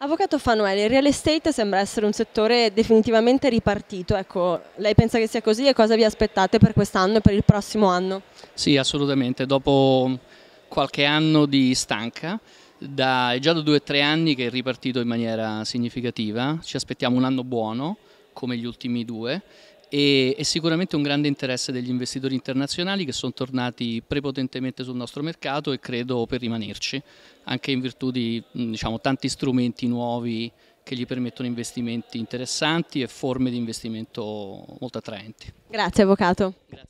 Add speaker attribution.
Speaker 1: Avvocato Fanuele, il real estate sembra essere un settore definitivamente ripartito, ecco, lei pensa che sia così e cosa vi aspettate per quest'anno e per il prossimo anno?
Speaker 2: Sì, assolutamente, dopo qualche anno di stanca, da, è già da due o tre anni che è ripartito in maniera significativa, ci aspettiamo un anno buono come gli ultimi due e, e, sicuramente un grande interesse degli investitori internazionali che sono tornati prepotentemente sul nostro mercato e credo per rimanerci, anche in virtù di diciamo, tanti strumenti nuovi che gli permettono investimenti interessanti e forme di investimento molto attraenti.
Speaker 3: Grazie Avvocato. Grazie.